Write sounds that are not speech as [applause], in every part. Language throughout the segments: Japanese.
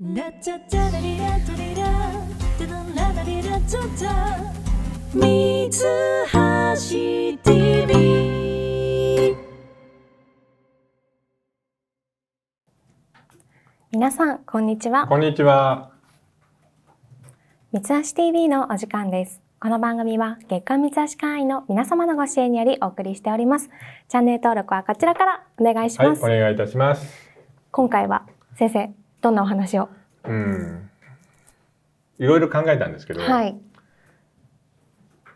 ラチャチャラリラ皆さんこんにちはこんにちは三橋 TV のお時間ですこの番組は月刊三橋会員の皆様のご支援によりお送りしておりますチャンネル登録はこちらからお願いします、はい、お願いいたします今回は先生どんなお話をうんいろいろ考えたんですけど、はい、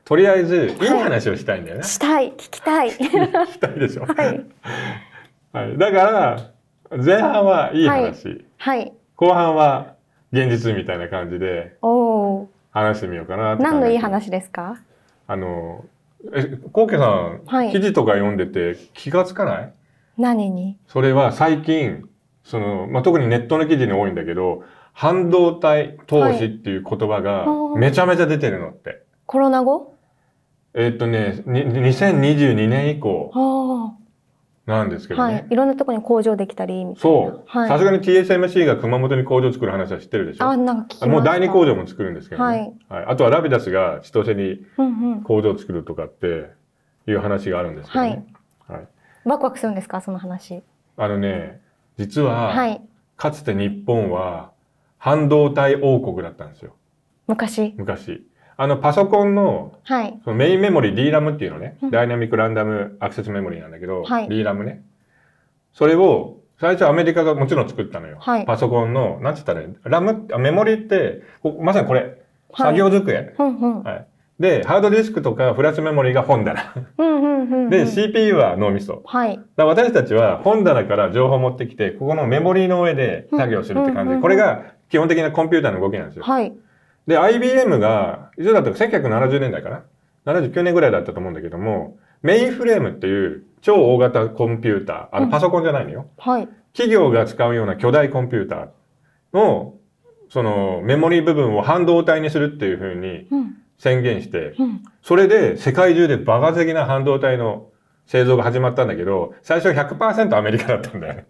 とりあえずいい話をしたいんだよね、はい、したい聞きたい [laughs] 聞きたいでしょ、はい、はい、だから前半はいい話、はい、後半は現実みたいな感じでお話してみようかな何のいい話ですかあのえコウケさん、はい、記事とか読んでて気がつかない何にそれは最近その、まあ、特にネットの記事に多いんだけど、半導体投資っていう言葉がめちゃめちゃ出てるのって。はい、コロナ後えー、っとね、2022年以降なんですけどね。はい。いろんなとこに工場できたりみたいな。そう。さすがに TSMC が熊本に工場作る話は知ってるでしょあ、なんか聞きもう第二工場も作るんですけどね。はい。はい、あとはラビダスが千歳に工場作るとかっていう話があるんですけどね。うんうん、はい、はい。ワクワクするんですかその話。あのね、うん実は、はい、かつて日本は半導体王国だったんですよ。昔昔。あのパソコンの,、はい、そのメインメモリー DRAM っていうのね、うん、ダイナミックランダムアクセスメモリーなんだけど、はい、DRAM ね。それを最初アメリカがもちろん作ったのよ。はい、パソコンの、なんつったら、ラム、メモリって、まさにこれ、作業机、はい、うんうんはい。で、ハードディスクとかフラッシュメモリーが本棚。で、CPU は脳みそ。はい。だ私たちは本棚から情報を持ってきて、ここのメモリーの上で作業するって感じ。これが基本的なコンピューターの動きなんですよ。はい。で、IBM が、一応だと1970年代かな ?79 年ぐらいだったと思うんだけども、メインフレームっていう超大型コンピューター、あのパソコンじゃないのよ。うん、はい。企業が使うような巨大コンピューターの、そのメモリー部分を半導体にするっていうふうに、ん、宣言して、うん、それで世界中でバカ的な半導体の製造が始まったんだけど、最初100%アメリカだったんだよね。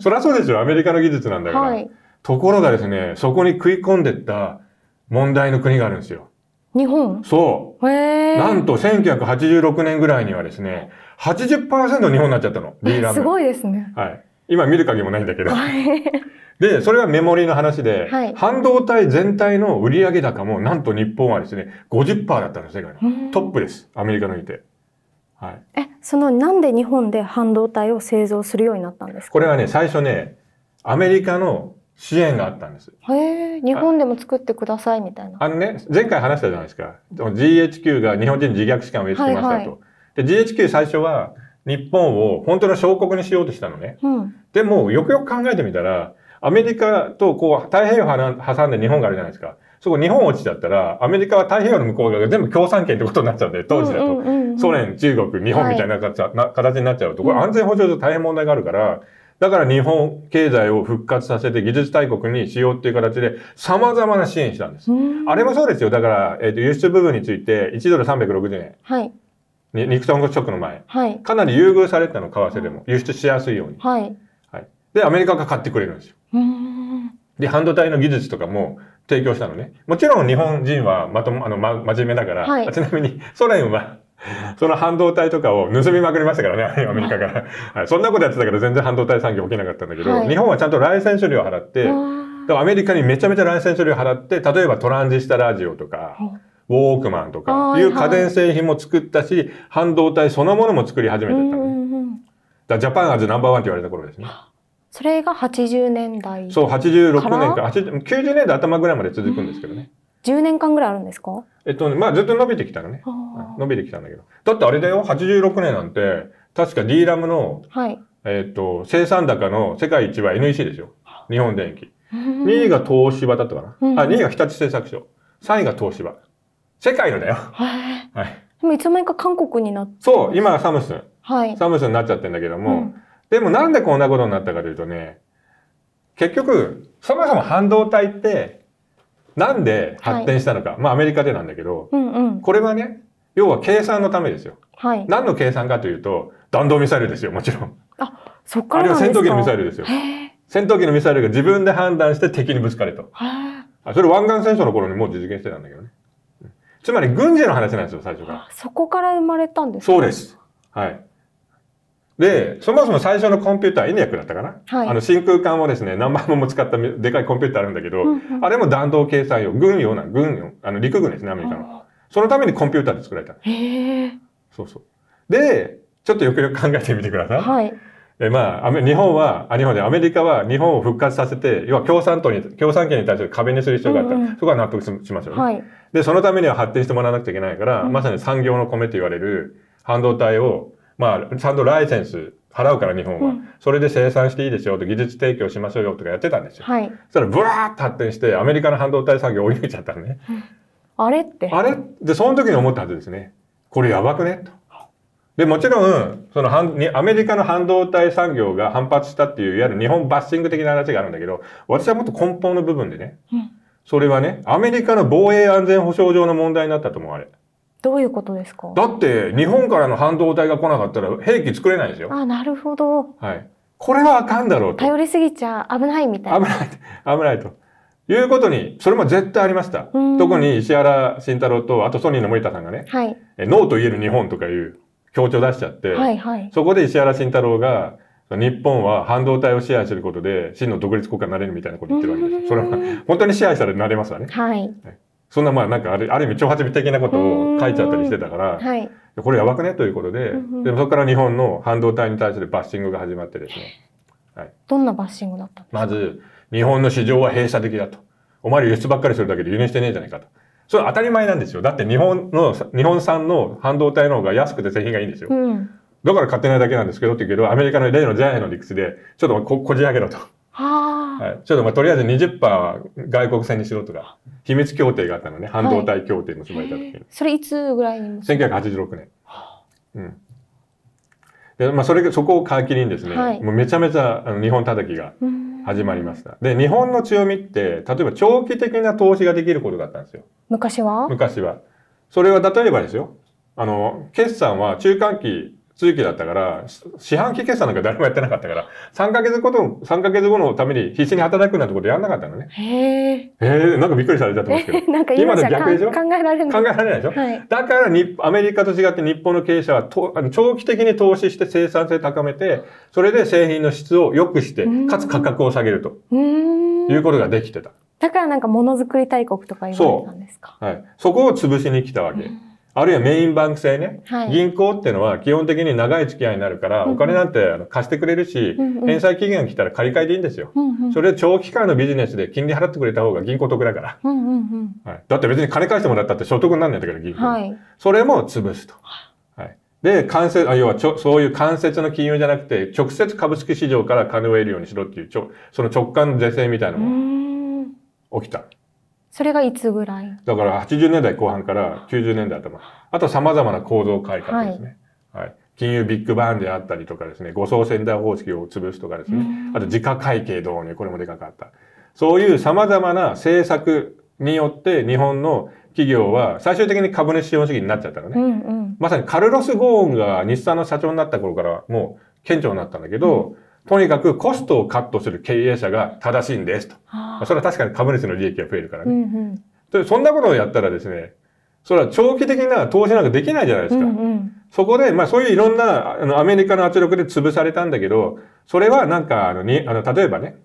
そりゃそうですよ、アメリカの技術なんだから、はい。ところがですね、そこに食い込んでった問題の国があるんですよ。日本そう。なんと1986年ぐらいにはですね、80%日本になっちゃったの、D ラム。すごいですね。はい。今見る限りもないんだけど。で、それはメモリーの話で、はい、半導体全体の売上高も、なんと日本はですね、50%だったんです、世界の。トップです。アメリカのいて。はい、え、その、なんで日本で半導体を製造するようになったんですかこれはね、最初ね、アメリカの支援があったんです。へえ、日本でも作ってくださいみたいな。あのね、前回話したじゃないですか。GHQ が日本人自虐士官を植え付けましたと。はいはいで、GHQ 最初は日本を本当の小国にしようとしたのね。うん、でも、よくよく考えてみたら、アメリカとこう太平洋挟んで日本があるじゃないですか。そこ日本落ちちゃったら、アメリカは太平洋の向こう側が全部共産圏ってことになっちゃうんで、当時だと。ソ連、中国、日本みたいな形,、になっちゃうと、これ安全保障上大変問題があるから、だから日本経済を復活させて技術大国にしようっていう形で様々な支援したんです。あれもそうですよ。だから、えっ、ー、と、輸出部分について1ドル360円。はい。肉豚骨ショックの前、はい、かなり優遇されたの、為替でも。輸出しやすいように。はい。はい。で、アメリカが買ってくれるんですよ。で、半導体の技術とかも提供したのね。もちろん日本人はまとも、あの、ま、真面目だから、はい、ちなみにソ連はその半導体とかを盗みまくりましたからね、アメリカから。はい、そんなことやってたから全然半導体産業起きなかったんだけど、はい、日本はちゃんとライセンス料払って、アメリカにめちゃめちゃライセンス料払って、例えばトランジスタラジオとか、はいウォークマンとかいう家電製品も作ったし、はい、半導体そのものも作り始めてた、ね、だジャパンアズナンバーワンって言われた頃ですね。それが80年代そう86年から90年代頭ぐらいまで続くんですけどね。1年間ぐらいあるんですかえっと、まあずっと伸びてきたのね。伸びてきたんだけど。だってあれだよ、86年なんて、確か D ラムの、はい、えっと、生産高の世界一は NEC でしょ。日本電機。2位が東芝だったかな。あ、2位が日立製作所。3位が東芝。世界のだよ。はい。でもいつの間にか韓国になって。そう、今はサムスン。はい。サムスンになっちゃってんだけども、うん、でもなんでこんなことになったかというとね、結局、そもそも半導体って、なんで発展したのか。はい、まあアメリカでなんだけど、うんうん、これはね、要は計算のためですよ。はい。何の計算かというと、弾道ミサイルですよ、もちろん。あ、そっからあるいは戦闘機のミサイルですよ。戦闘機のミサイルが自分で判断して敵にぶつかると。あそれ湾岸戦争の頃にもう実現してたんだけどね。つまり軍事の話なんですよ、最初から。そこから生まれたんです、ね、そうです。はい。で、そもそも最初のコンピューター、エニアックだったかな、はい、あの真空管をですね、何万本も使ったでかいコンピューターあるんだけど、うんうん、あれも弾道計算用、軍用な、軍用、あの陸軍ですね、アメリカの。そのためにコンピューターで作られた。へえ。そうそう。で、ちょっとよくよく考えてみてください。はい。えまあ、日本は、あ、日本で、アメリカは日本を復活させて、要は共産党に、共産権に対する壁にする必要があった。うんうん、そこは納得しましょう、ね、はい。で、そのためには発展してもらわなくちゃいけないから、うん、まさに産業の米と言われる半導体を、まあ、ちゃんとライセンス払うから日本は、うん、それで生産していいですよと技術提供しましょうよとかやってたんですよ。はい。そしたらブワーッと発展してアメリカの半導体産業追い抜いちゃったのね。うん、あれってあれで、その時に思ったはずですね。これやばくねと。で、もちろん、そのアメリカの半導体産業が反発したっていう、いわゆる日本バッシング的な話があるんだけど、私はもっと根本の部分でね、うん、それはね、アメリカの防衛安全保障上の問題になったと思われ。どういうことですかだって、日本からの半導体が来なかったら兵器作れないですよ。あ、なるほど。はい。これはあかんだろうと。頼りすぎちゃ危ないみたいな。危ない、危ないと。いうことに、それも絶対ありました。特に石原慎太郎と、あとソニーの森田さんがね、はい、ノーと言える日本とかいう強調出しちゃって、はいはい、そこで石原慎太郎が、日本は半導体を支配することで真の独立国家になれるみたいなこと言ってるわけですそれは本当に支配したらなれますわね。はい、そんなまあなんかあるある意味挑発的なことを書いちゃったりしてたから、はい、これやばくねということで、でそこから日本の半導体に対するバッシングが始まってですね。はい、どんなバッシングだったまず、日本の市場は閉鎖的だと。お前ら輸出ばっかりするだけで輸入してねえじゃないかと。それ当たり前なんですよだって日本の日本産の半導体の方が安くて製品がいいんですよ、うん、だから買ってないだけなんですけどって言うけどアメリカの例のジャイアンの理屈でちょっとここじ上げろと。ははい、ちょっとまあとりあえず20%は外国製にしろとか秘密協定があったのね半導体協定結ばれた時に、はい、それいつぐらいに1986年、はうんでまあ、それそこを皮切りにですね、はい、もうめちゃめちゃあの日本叩きが、うん始まりました。で、日本の強みって、例えば長期的な投資ができることだったんですよ。昔は昔は。それは例えばですよ。あの、決算は中間期通期だったから、四半期決算なんか誰もやってなかったから、3ヶ月後と、三ヶ月後のために必死に働くなんてことやんなかったのね。へえ。えなんかびっくりされたと思うんですけど。[laughs] 今じの逆でしょ考えられない。考えられないでしょ、はい、だからに、アメリカと違って日本の経営者はと、あの長期的に投資して生産性高めて、それで製品の質を良くして、かつ価格を下げると。いうことができてた。だからなんかものづくり大国とか言われたんですかはい。そこを潰しに来たわけ。あるいはメインバンク制ね、銀行っていうのは基本的に長い付き合いになるから、お金なんて貸してくれるし、返済期限が来たら借り換えでいいんですよ、それ長期間のビジネスで金利払ってくれた方が銀行得だから、だって別に金返してもらったって所得になんないんだけど銀行、それも潰すと。で、間接、あ要はちょ、そういう間接の金融じゃなくて、直接株式市場から金を得るようにしろっていう、ちょその直感の是正みたいなもの起きた。それがいつぐらいだから80年代後半から90年代頭。あと様々な構造改革ですね。はい、はい。金融ビッグバンであったりとかですね、誤送ター方式を潰すとかですね、あと自家会計導入、これもでかかった。そういう様々な政策によって日本の企業は最終的に株主資本主義になっちゃったのね。うんうん、まさにカルロス・ゴーンが日産の社長になった頃からもう顕著になったんだけど、うんとにかくコストをカットする経営者が正しいんですと。それは確かに株主の利益が増えるからね。うんうん、そんなことをやったらですね、それは長期的な投資なんかできないじゃないですか。うんうん、そこで、まあそういういろんなあのアメリカの圧力で潰されたんだけど、それはなんかあのにあの例えばね、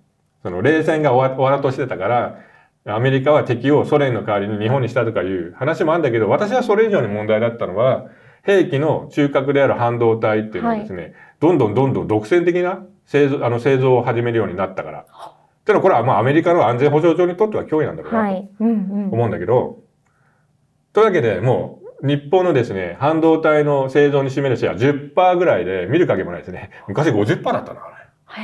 その冷戦が終わらとしてたから、アメリカは敵をソ連の代わりに日本にしたとかいう話もあるんだけど、私はそれ以上に問題だったのは、兵器の中核である半導体っていうのはですね、はい、どんどんどんどん独占的な製造あの製造を始めるようになったから。ってのはこれはまあアメリカの安全保障上にとっては脅威なんだろうなと思うんだけど、というわけでもう日本のですね半導体の製造に占めるシェア10%ぐらいで見る影もないですね昔50%だったなあ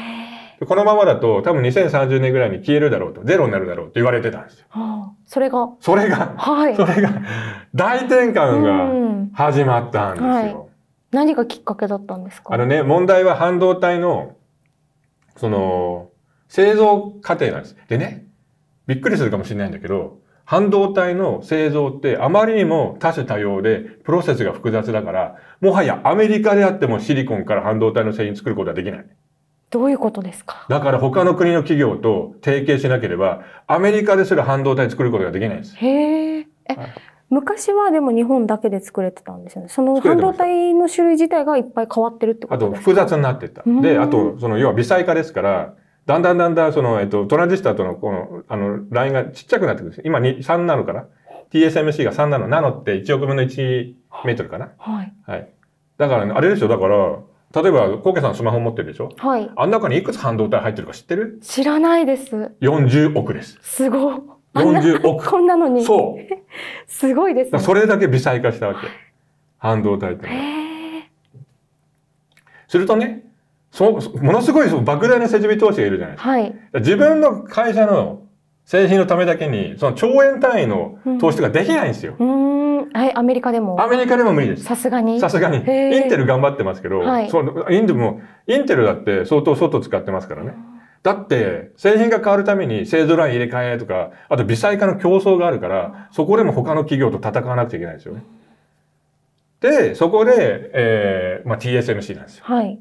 れこのままだと多分2030年ぐらいに消えるだろうとゼロになるだろうと言われてたんですよ。はあ、それがそれが、はい、それが大転換が始まったんですよ。はい、何がきっかけだったんですかあのね問題は半導体のその、製造過程なんです。でね、びっくりするかもしれないんだけど、半導体の製造ってあまりにも多種多様でプロセスが複雑だから、もはやアメリカであってもシリコンから半導体の製品作ることはできない。どういうことですかだから他の国の企業と提携しなければ、アメリカですら半導体作ることができないんです。へえ。昔はでも日本だけで作れてたんですよね。その半導体の種類自体がいっぱい変わってるってことですかあと複雑になってた。で、あと、その要は微細化ですから、だんだんだんだんその、えっと、トランジスタとのこの、あの、ラインがちっちゃくなってくるんです。今3なのから。TSMC が3なの。ナノって1億分の1メートルかな。はい。はい。だから、ね、あれでしょ、だから、例えば、コウケさんスマホ持ってるでしょはい。あん中にいくつ半導体入ってるか知ってる知らないです。40億です。すご40億。こんなのに。そう。[laughs] すごいですね。それだけ微細化したわけ。半導体ってのは。するとね、そものすごいその莫大な設備投資がいるじゃないですか。はい、自分の会社の製品のためだけに、その兆円単位の投資ができないんですよ。うん、んはい、アメリカでも。アメリカでも無理です。さすがに。さすがに。インテル頑張ってますけど、はい、そインテルも、インテルだって相当外使ってますからね。だって、製品が変わるために製造ライン入れ替えとか、あと微細化の競争があるから、そこでも他の企業と戦わなくちゃいけないですよね。で、そこで、えー、まあ、TSMC なんですよ。はい。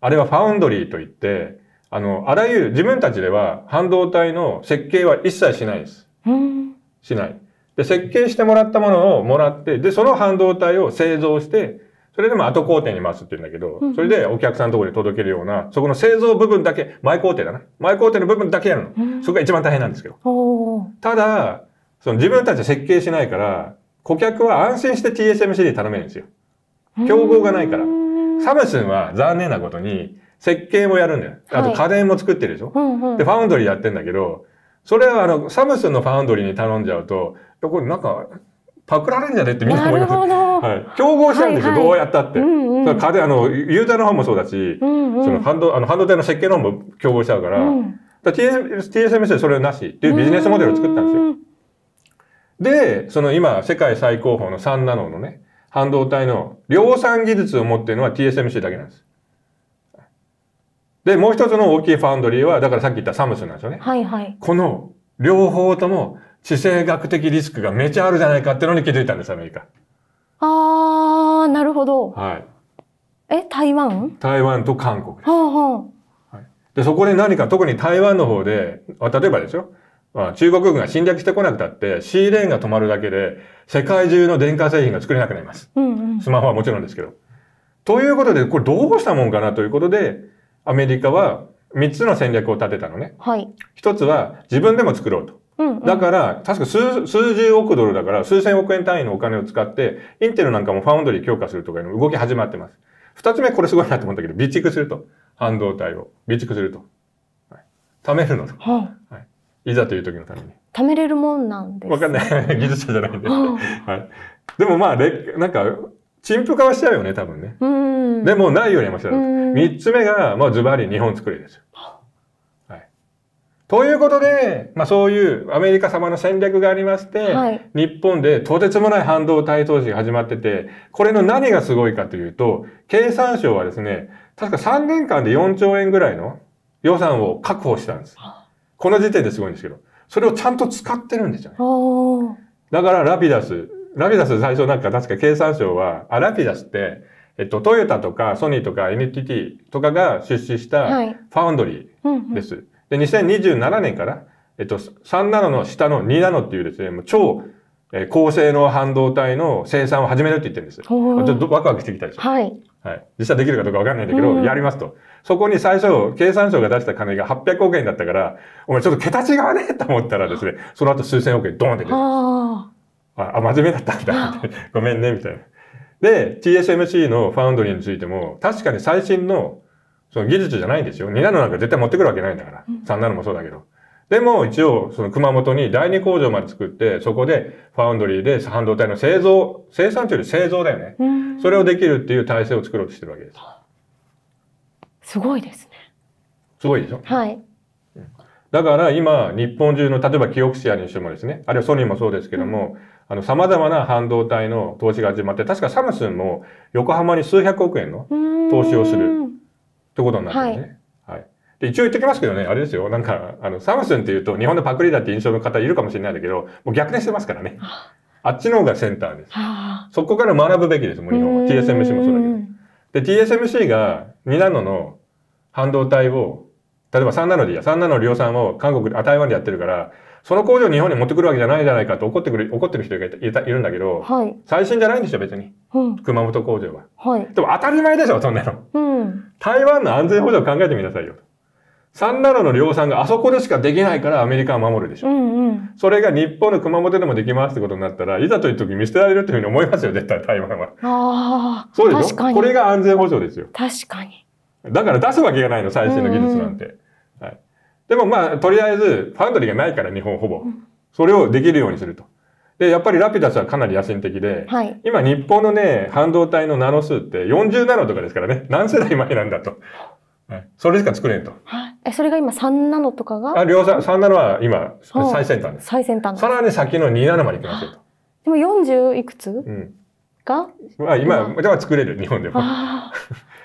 あれはファウンドリーといって、あの、あらゆる、自分たちでは半導体の設計は一切しないです。うん、しない。で、設計してもらったものをもらって、で、その半導体を製造して、それでも後工程に回すって言うんだけど、それでお客さんのところで届けるような、そこの製造部分だけ、前工程だな。前工程の部分だけやるの。そこが一番大変なんですけど。ただ、その自分たちは設計しないから、顧客は安心して TSMC に頼めるんですよ。競合がないから。サムスンは残念なことに、設計もやるんだよ。あと家電も作ってるでしょ、うで、ファウンドリーやってんだけど、それはあの、サムスンのファウンドリーに頼んじゃうと、これなんか、パクられんじゃねってみんな思います。はい、競合しちゃうんですよ、はいはい、どうやったって。うんうん、風あのユーザーの方もそうだし、うんうん、その半導あの半導体の設計の方も競合しちゃうから、うん、から TSMC でそれなしっていうビジネスモデルを作ったんですよ。で、その今、世界最高峰の3ナノのね、半導体の量産技術を持っているのは TSMC だけなんです。で、もう一つの大きいファウンドリーは、だからさっき言ったサムスンなんですよね。はいはい。この両方とも地政学的リスクがめちゃあるじゃないかってのに気づいたんです、アメリカ。あー、なるほど。はい。え、台湾台湾と韓国です。はあはあ、はい、で、そこで何か、特に台湾の方で、例えばですよ、まあ、中国軍が侵略してこなくたって、シーレーンが止まるだけで、世界中の電化製品が作れなくなります。うんうん、スマホはもちろんですけど。ということで、これどうしたもんかなということで、アメリカは3つの戦略を立てたのね。はい。1つは自分でも作ろうと。うんだから、確か数数十億ドルだから、数千億円単位のお金を使って、インテルなんかもファウンドリー強化するとかいうの動き始まってます。二つ目、これすごいなと思ったけど、備蓄すると。半導体を備蓄すると。はい、貯めるのと、はあ、はい。いざという時のために。貯めれるもんなんですわかんない。[laughs] 技術者じゃないんで。はあ、はい。でもまあ、なんか、陳腐化はしちゃうよね、多分ね。うん、でも、ないよりはましだろう。三つ目が、まあ、ズバリ日本作りですよ。ということで、まあ、そういうアメリカ様の戦略がありまして、はい、日本でとてつもない半導体投資が始まってて、これの何がすごいかというと、経産省はですね、確か3年間で4兆円ぐらいの予算を確保したんです。この時点ですごいんですけど、それをちゃんと使ってるんですよね。だからラピダス、ラピダス最初なんか確か経産省は、あ、ラピダスって、えっと、トヨタとかソニーとか NTT とかが出資したファウンドリーです。はいうんうんで、2027年から、えっと、3ナノの下の2ナノっていうですね、もう超え高性能半導体の生産を始めるって言ってるんですちょっとワクワクしてきたでしょ。はい。はい。実際できるかどうかわかんないんだけど、うん、やりますと。そこに最初、経産省が出した金が800億円だったから、お前ちょっと桁違わねと思ったらですね、その後数千億円ドーンって出てああ、真面目だったんだ。[laughs] ごめんね、みたいな。で、TSMC のファウンドリーについても、確かに最新のその技術じゃないんですよ。2ナノなんか絶対持ってくるわけないんだから。ん、3ナノもそうだけど。でも一応、その熊本に第二工場まで作って、そこでファウンドリーで半導体の製造、生産中より製造だよね。それをできるっていう体制を作ろうとしてるわけです。すごいですね。すごいでしょはい。だから今、日本中の、例えばキオクシアにしてもですね、あるいはソニーもそうですけども、うん、あの、様々な半導体の投資が始まって、確かサムスンも横浜に数百億円の投資をする。ってことになるてるね。はい、はいで一応言ってきますけどね、あれですよ。なんか、あの、サムスンっていうと、日本のパクリだって印象の方いるかもしれないんだけど、もう逆転してますからね。あっちの方がセンターです。そこから学ぶべきです、もう日本は。TSMC もそうだけど。で、TSMC が2ナノの半導体を、例えば3ナノでいいや、3ナノ量産を韓国で、あ、台湾でやってるから、その工場を日本に持ってくるわけじゃないじゃないかと怒ってくる、怒ってる人がいたいるんだけど、はい、最新じゃないんですよ、別に。うん、熊本工場は、はい。でも当たり前でしょ、そんなの。うん台湾の安全保障考えてみなさいよ。三ナロの量産があそこでしかできないからアメリカは守るでしょ。うんうん、それが日本の熊本でもできますってことになったら、いざという時見捨てられるというふうに思いますよ、絶 [laughs] 対台湾は。ああ。そうでしょこれが安全保障ですよ。確かに。だから出すわけがないの、最新の技術なんて。うんうん、はい。でもまあ、とりあえず、ファンドリーがないから、日本ほぼ。それをできるようにすると。で、やっぱりラピダスはかなり野心的で、はい、今日本のね、半導体のナノ数って40ナノとかですからね、何世代前なんだと。はい、それしか作れんと。え、それが今3ナノとかがあ、量産、3ナノは今、最先端です。最先端さらに先の2ナノまでいきますよと。でも40いくつ、うん、がまあ今、では作れる、日本でも。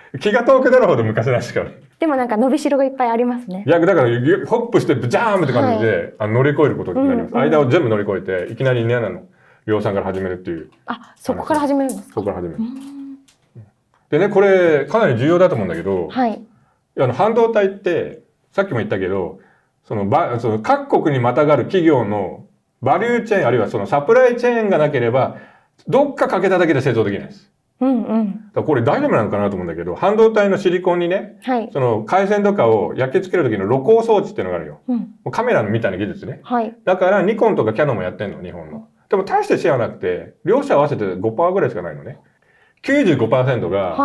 [laughs] 気が遠くなるほど昔らしかでもなんか伸びしろがいっぱいありますね。いや、だから、ホップして、ジャーンって感じで、はい、あ乗り越えることになります。うんうん、間を全部乗り越えて、いきなり嫌なの、量産から始めるっていう。あ、そこから始めるんですかそこから始める。でね、これ、かなり重要だと思うんだけど、はい。あの、半導体って、さっきも言ったけど、その、ば、その、各国にまたがる企業のバリューチェーン、あるいはそのサプライチェーンがなければ、どっか欠けただけで製造できないです。うんうん、これ大丈夫なのかなと思うんだけど、半導体のシリコンにね、はい、その回線とかを焼き付ける時の露光装置っていうのがあるよ。うん、カメラみたいな技術ね。はい、だからニコンとかキャノンもやってんの、日本の。でも大してシェアなくて、両者合わせて5%ぐらいしかないのね。95%が、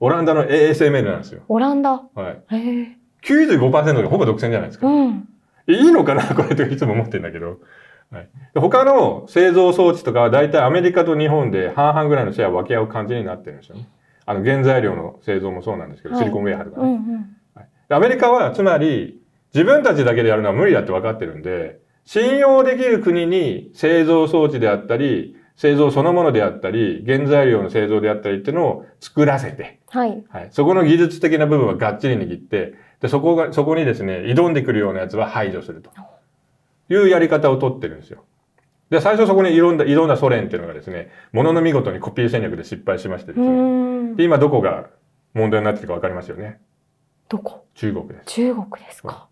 オランダの ASML なんですよ。オランダはい。95%がほぼ独占じゃないですか。うん、いいのかなこれといつも思ってんだけど。はい、他の製造装置とかは大体アメリカと日本で半々ぐらいのシェアを分け合う感じになってるんですよね。あの原材料の製造もそうなんですけど、はい、シリコンウェアとかね、うんうんはい、アメリカはつまり自分たちだけでやるのは無理だって分かってるんで、信用できる国に製造装置であったり、製造そのものであったり、原材料の製造であったりっていうのを作らせて、はい、はい、そこの技術的な部分はがっちり握って、でそこがそこにですね、挑んでくるようなやつは排除すると。いうやり方をとってるんですよ。で、最初そこにいろんな、いろんなソ連っていうのがですね、ものの見事にコピー戦略で失敗しましてですね。で、今どこが問題になってるかわかりますよね。どこ中国です。中国ですか。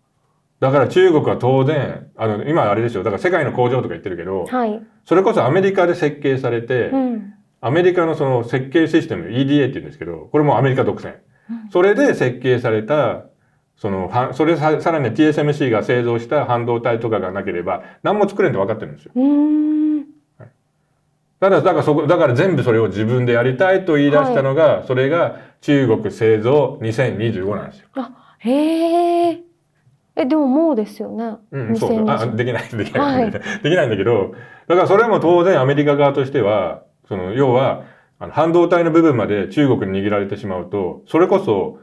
だから中国は当然、あの、今あれですよ、だから世界の工場とか言ってるけど、はい、それこそアメリカで設計されて、うん、アメリカのその設計システム、EDA って言うんですけど、これもアメリカ独占。うん、それで設計されたその、それささらに TSMC が製造した半導体とかがなければ、何も作れんと分かってるんですよ。はい、ただ、だからそこ、だから全部それを自分でやりたいと言い出したのが、はい、それが中国製造2025なんですよ。あ、へえ。え、でももうですよね。うん、そうあ、できない、できない。[laughs] できないんだけど、だからそれも当然アメリカ側としては、その、要は、あの半導体の部分まで中国に握られてしまうと、それこそ、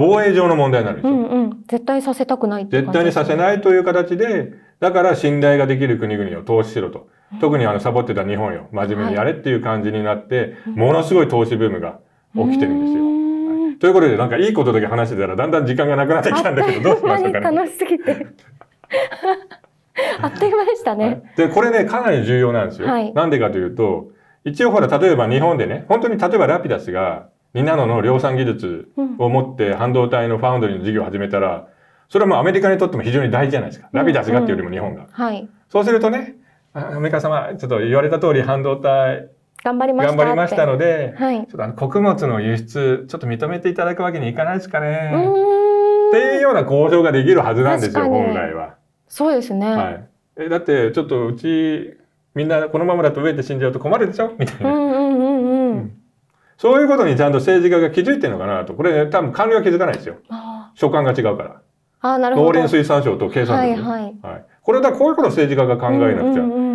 防衛上の問題になるでしょ、うんうん、絶対させたくない、ね、絶対にさせないという形でだから信頼ができる国々を投資しろと、特にあのサボってた日本よ真面目にやれっていう感じになって、はい、ものすごい投資ブームが起きてるんですよ。ということでなんかいいことだけ話してたらだんだん時間がなくなってきたんだけどどうしましたかね [laughs] 楽しすぎて [laughs] あっという間でしたね。はい、でこれねかなり重要なんですよ。なんでかというと一応ほら例えば日本でね本当に例えばラピダスがみんなのの量産技術を持って半導体のファウンドリーの事業を始めたら、それはもうアメリカにとっても非常に大事じゃないですか。ラビダスがっていうよりも日本が。はい。そうするとね、アメリカ様、ちょっと言われた通り半導体、頑張りました。頑張りましたので、はい、ちょっとあの穀物の輸出、ちょっと認めていただくわけにいかないですかね。っていうような交渉ができるはずなんですよ、本来は。そうですね。はい。え、だって、ちょっとうち、みんなこのままだと飢えて死んじゃうと困るでしょみたいな。うんうんそういうことにちゃんと政治家が気づいてるのかなと。これ、ね、多分官僚は気づかないですよ。所感が違うから。あなるほど。農林水産省と経産省。はい、はい、はい。これだ、こういうこと政治家が考えなくちゃ。うん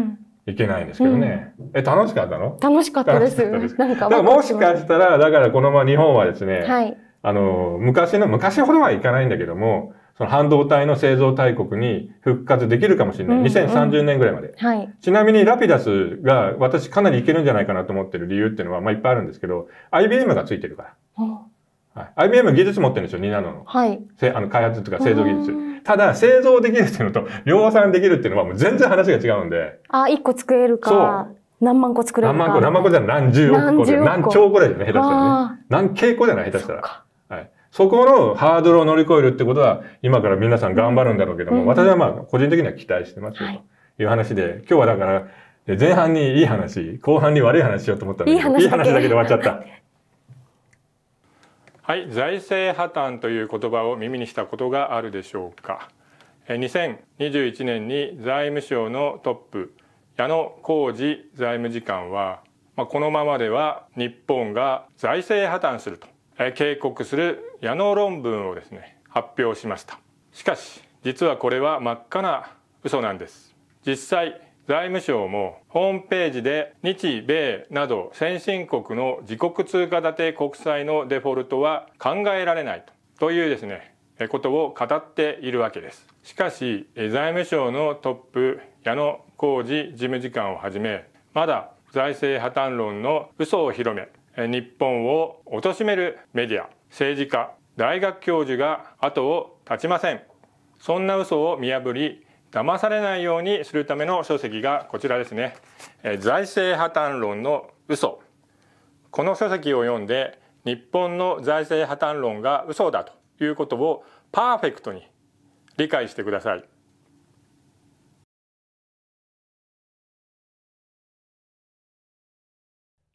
いけないんですけどね。うん、え、楽しかったの楽しかったです。ですなんかもしかしたら、だからこのまま日本はですね、はい、あの、昔の、昔ほどはいかないんだけども、その半導体の製造大国に復活できるかもしれない。うんうん、2030年ぐらいまで、はい。ちなみにラピダスが私かなりいけるんじゃないかなと思ってる理由っていうのは、まあ、いっぱいあるんですけど、IBM がついてるから。はい、IBM 技術持ってるんですよ、2ナノの。はい。せあの開発とか製造技術。ただ、製造できるっていうのと、量産できるっていうのはもう全然話が違うんで。あ、1個作れるか。そう。何万個作れるか。何万個、何万個じゃない、何十億個じゃない。何兆個だよね、下手したらね。何傾向じゃない、下手したら。そこのハードルを乗り越えるってことは、今から皆さん頑張るんだろうけども、うん、私はまあ、個人的には期待してますよ、という話で、はい、今日はだから、前半にいい話、後半に悪い話しようと思ったんでけど、いい話だけで終わっちゃった。[laughs] はい、財政破綻という言葉を耳にしたことがあるでしょうか。2021年に財務省のトップ、矢野浩二財務次官は、まあ、このままでは日本が財政破綻すると。警告する矢野論文をですね発表しましたしかし実はこれは真っ赤な嘘なんです実際財務省もホームページで日米など先進国の自国通貨建て国債のデフォルトは考えられないというですねことを語っているわけですしかし財務省のトップ矢野浩二事務次官をはじめまだ財政破綻論の嘘を広め日本を貶めるメディア、政治家、大学教授が後を絶ちません。そんな嘘を見破り、騙されないようにするための書籍がこちらですね。財政破綻論の嘘。この書籍を読んで、日本の財政破綻論が嘘だということをパーフェクトに理解してください。